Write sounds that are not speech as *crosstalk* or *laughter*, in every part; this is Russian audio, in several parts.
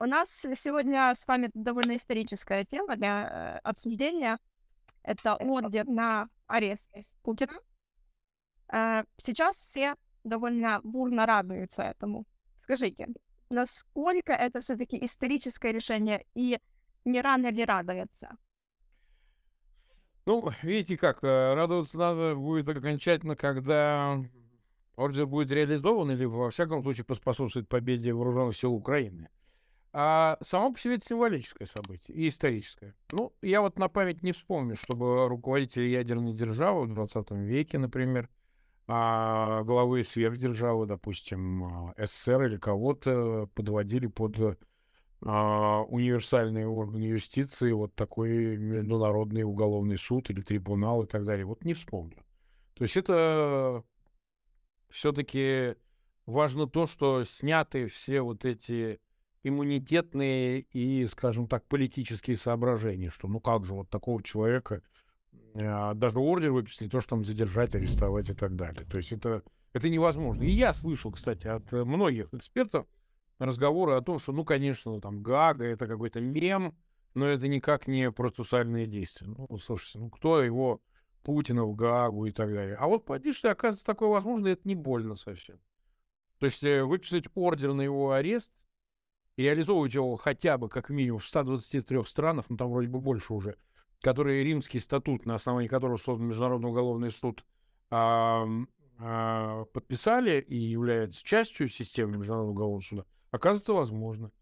У нас сегодня с вами довольно историческая тема для э, обсуждения. Это ордер на арест Путина. Э, сейчас все довольно бурно радуются этому. Скажите, насколько это все-таки историческое решение и не рано ли радоваться? Ну, видите как, э, радоваться надо будет окончательно, когда ордер будет реализован или, во всяком случае, поспособствует победе вооруженных сил Украины. А само по себе это символическое событие и историческое. Ну, я вот на память не вспомню, чтобы руководители ядерной державы в 20 веке, например, а главы сверхдержавы, допустим, а, СССР или кого-то подводили под а, универсальные органы юстиции, вот такой международный уголовный суд или трибунал и так далее. Вот не вспомню. То есть это все-таки важно то, что сняты все вот эти иммунитетные и, скажем так, политические соображения, что ну как же вот такого человека а, даже ордер выписали, то, что там задержать, арестовать и так далее. То есть это, это невозможно. И я слышал, кстати, от многих экспертов разговоры о том, что, ну, конечно, там Гага — это какой-то мем, но это никак не процессуальные действия. Ну, слушайте, ну кто его, Путина в Гагу и так далее. А вот поди что, оказывается, такое возможно, и это не больно совсем. То есть э, выписать ордер на его арест — и реализовывать его хотя бы как минимум в 123 странах, ну там вроде бы больше уже, которые римский статут, на основании которого создан Международный уголовный суд, а, а, подписали и являются частью системы Международного уголовного суда, оказывается возможно.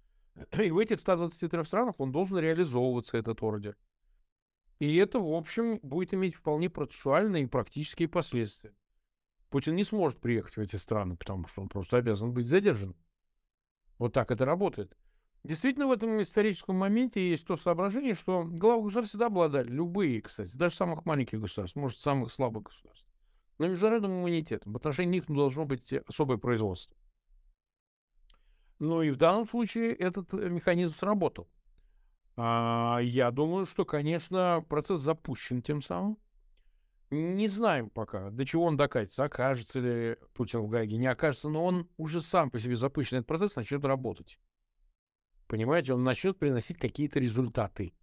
*clears throat* И в этих 123 странах он должен реализовываться, этот ордер. И это, в общем, будет иметь вполне процессуальные и практические последствия. Путин не сможет приехать в эти страны, потому что он просто обязан быть задержан. Вот так это работает. Действительно, в этом историческом моменте есть то соображение, что главы государств всегда обладали, любые, кстати, даже самых маленьких государств, может, самых слабых государств, но международным иммунитетом. В отношении них должно быть особое производство. Ну и в данном случае этот э, механизм сработал. А, я думаю, что, конечно, процесс запущен тем самым. Не знаем пока, до чего он докатится. Окажется ли Путин в Гаге, не окажется, но он уже сам по себе запущен этот процесс, начнет работать. Понимаете, он начнет приносить какие-то результаты.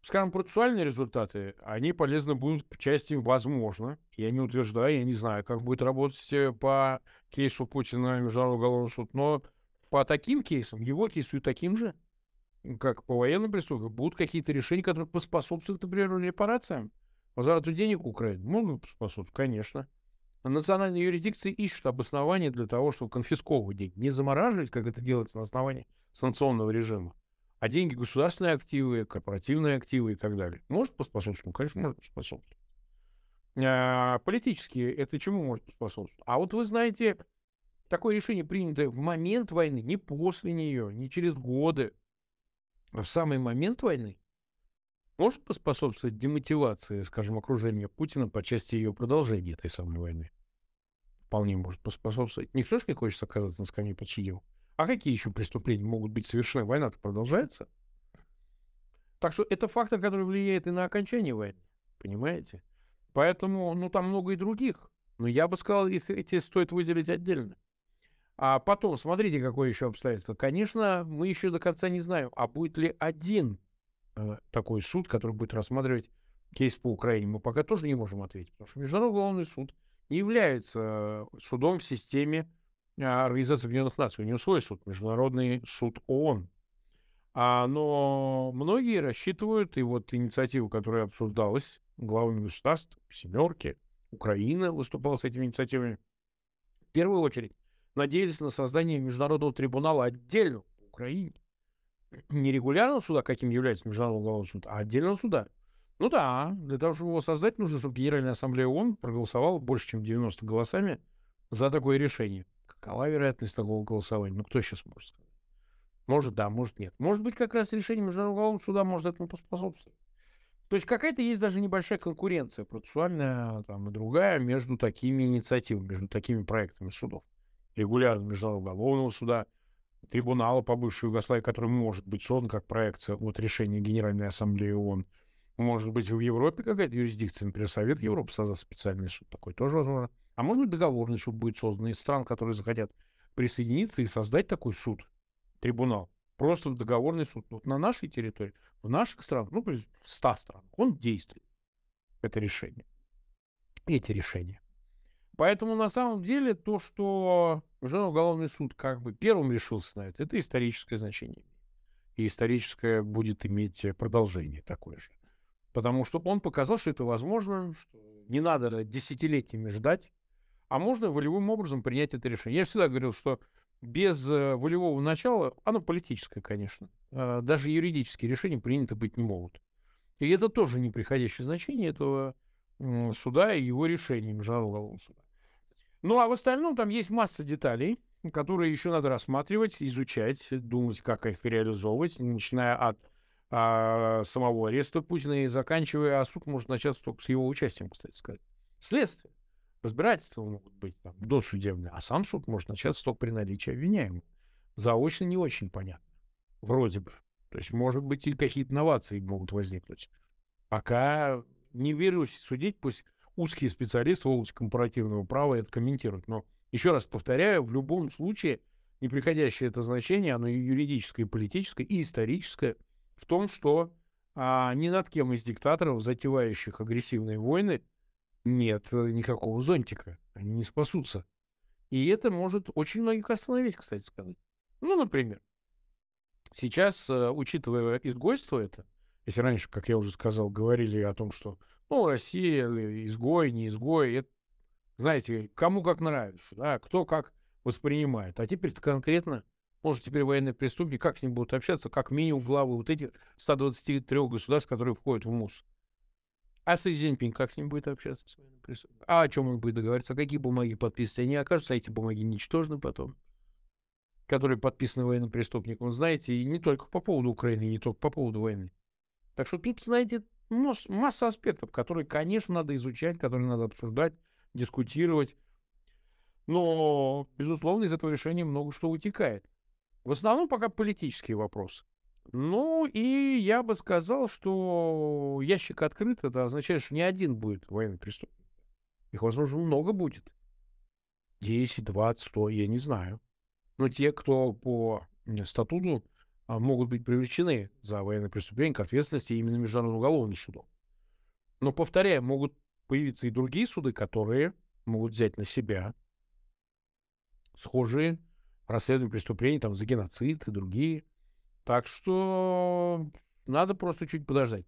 Скажем, процессуальные результаты, они полезны будут по части «возможно». Я не утверждаю, я не знаю, как будет работать э, по кейсу Путина Международный уголовный суд, но по таким кейсам, его кейсу и таким же, как по военным преступникам, будут какие-то решения, которые поспособствуют, например, репарациям. Возврату денег Украины могут способствовать, конечно. А национальные юрисдикции ищут обоснование для того, чтобы конфисковывать деньги. Не замораживать, как это делается на основании санкционного режима, а деньги государственные активы, корпоративные активы и так далее. Может поспособствовать? Ну, конечно, может поспособствовать. А, политически это чему может поспособствовать? А вот вы знаете, такое решение принято в момент войны, не после нее, не через годы, а в самый момент войны может поспособствовать демотивации, скажем, окружения Путина по части ее продолжения этой самой войны? Вполне может поспособствовать. Никто же не хочет оказаться на скамье подсудимых. А какие еще преступления могут быть совершены? Война-то продолжается. Так что это фактор, который влияет и на окончание войны. Понимаете? Поэтому, ну, там много и других. Но я бы сказал, их эти стоит выделить отдельно. А потом, смотрите, какое еще обстоятельство. Конечно, мы еще до конца не знаем, а будет ли один Э, такой суд, который будет рассматривать кейс по Украине, мы пока тоже не можем ответить, потому что Международный уголовный суд не является э, судом в системе а, Организации Объединенных Наций. У него свой суд, Международный суд ООН. А, но многие рассчитывают, и вот инициатива, которая обсуждалась главами государств, семерки, Украина выступала с этими инициативами, в первую очередь надеялись на создание Международного трибунала отдельно по Украине, Э, не регулярного суда, каким является Международный уголовный суд, а отдельного суда. Ну да, для того, чтобы его создать, нужно, чтобы Генеральная Ассамблея ООН проголосовала больше, чем 90 голосами за такое решение. Какова вероятность такого голосования? Ну, кто сейчас может сказать? Может, да, может, нет. Может быть, как раз решение Международного уголовного суда может этому поспособствовать. То есть какая-то есть даже небольшая конкуренция процессуальная там, и другая между такими инициативами, между такими проектами судов. Регулярного международного уголовного суда – трибунала по бывшей Югославии, который может быть создан как проекция от решения Генеральной Ассамблеи ООН. Ну, может быть, в Европе какая-то юрисдикция, например, Совет Европы создаст специальный суд, такой тоже возможно. А может быть, договорный суд будет создан из стран, которые захотят присоединиться и создать такой суд, трибунал. Просто договорный суд. Вот на нашей территории, в наших странах, ну, в 100 странах, он действует. Это решение. Эти решения. Поэтому на самом деле то, что уже уголовный суд как бы первым решился на это, это историческое значение. И историческое будет иметь э, продолжение такое же. Потому что он показал, что это возможно, что не надо десятилетиями ждать, а можно волевым образом принять это решение. Я всегда говорил, что без э, волевого начала, оно политическое, конечно, а даже юридические решения приняты быть не могут. И это тоже неприходящее значение этого суда и его решения Международного уголовного суда. Ну, а в остальном там есть масса деталей, которые еще надо рассматривать, изучать, думать, как их реализовывать, начиная от а, самого ареста Путина и заканчивая, а суд может начаться только с его участием, кстати сказать. Следствие. Разбирательства могут быть там досудебные, а сам суд может начаться только при наличии обвиняемого. Заочно не очень понятно. Вроде бы. То есть, может быть, и какие-то новации могут возникнуть. Пока не верусь судить, пусть узкие специалисты в области компаративного права это комментировать, Но еще раз повторяю, в любом случае неприходящее это значение, оно и юридическое, и политическое, и историческое, в том, что а, ни над кем из диктаторов, затевающих агрессивные войны, нет э, никакого зонтика. Они не спасутся. И это может очень многих остановить, кстати сказать. Ну, например, сейчас, э, учитывая изгойство это, если раньше, как я уже сказал, говорили о том, что ну, Россия, э, изгой, не изгой. Это, знаете, кому как нравится, да, кто как воспринимает. А теперь конкретно, может, теперь военные преступники, как с ним будут общаться, как минимум главы вот этих 123 государств, которые входят в МУС. А Си Цзиньпин как с ним будет общаться? С военным преступником? А о чем он будет договариваться? Какие бумаги подписаны? Они окажутся, а эти бумаги ничтожны потом которые подписаны военным преступником, знаете, и не только по поводу Украины, не только по поводу войны. Так что тут, знаете, масс, масса аспектов, которые, конечно, надо изучать, которые надо обсуждать, дискутировать. Но, безусловно, из этого решения много что вытекает. В основном пока политические вопросы. Ну и я бы сказал, что ящик открыт, это означает, что не один будет военный преступник. Их, возможно, много будет. 10, 20, 100, я не знаю. Но те, кто по статуту а, могут быть привлечены за военные преступления к ответственности именно Международным уголовным судом. Но, повторяю, могут появиться и другие суды, которые могут взять на себя схожие расследования преступлений, там, за геноцид и другие. Так что надо просто чуть подождать.